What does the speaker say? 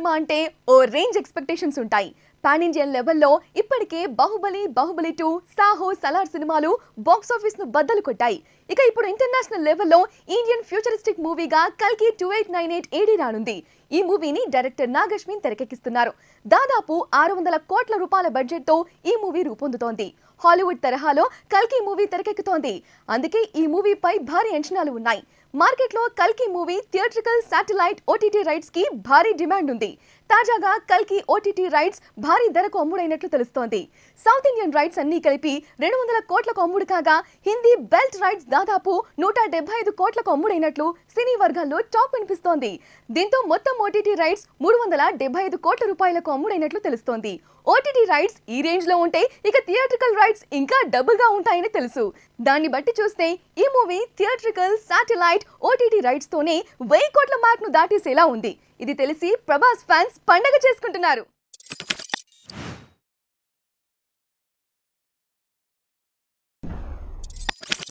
cinema అంటే ఓ range expectations ఉంటాయి పాన్ ఇండియన్ లెవెల్లో ఇప్పటికే బాహుబలి బాహుబలి టూ సాహో సలార్ సినిమాలు బాక్సాఫీస్ ను బద్దలు కొట్టాయి ఇక ఇప్పుడు ఇంటర్నేషనల్ లెవెల్లో ఇండియన్ ఫ్యూచరిస్టిక్ మూవీగా కల్కి two eight nine eight AD రానుంది ఈ మూవీని డైరెక్టర్ నాగశ్మిన్ తెరకెక్కిస్తున్నారు దాదాపు ఆరు వందల కోట్ల రూపాయల బడ్జెట్తో ఈ మూవీ రూపొందుతోంది హాలీవుడ్ తరహాలో కల్కి మూవీ తెరకెక్కుతోంది అందుకే ఈ మూవీపై భారీ అంచనాలు ఉన్నాయి మార్కెట్లో కల్కి movie theatrical satellite OTT rights కి భారీ డిమాండ్ ఉంది తాజాగా కల్కి ఓటీటీ రైట్స్ భారీ ధరకు అమ్ముడైనట్లు తెలుస్తోంది సౌత్ ఇండియన్ రైట్స్ అన్నీ కలిపి రెండు వందల కోట్లకు అమ్ముడు కాగా హిందీ బెల్ట్ రైట్స్ దాదాపు నూట డెబ్బై ఐదు కోట్లకు అమ్ముడైనట్లు సినీ వర్గాల్లో టాప్ వినిపిస్తోంది దీంతో మొత్తం ఓటీటీ రైట్స్ మూడు వందల డెబ్బై ఐదు కోట్ల రూపాయలకు అమ్ముడైనట్లు తెలుస్తోంది ఓటీటీ రైట్స్ ఈ రేంజ్ లో ఉంటే ఇక థియేట్రికల్ రైట్స్ ఇంకా డబుల్ గా ఉంటాయని తెలుసు దాన్ని బట్టి చూస్తే ఈ movie theatrical satellite right OTT తోనే వెయ్యి కోట్ల మార్క్ను దాటేసేలా ఉంది ఇది తెలిసి ప్రభాస్ ఫ్యాన్స్ పండగ చేసుకుంటున్నారు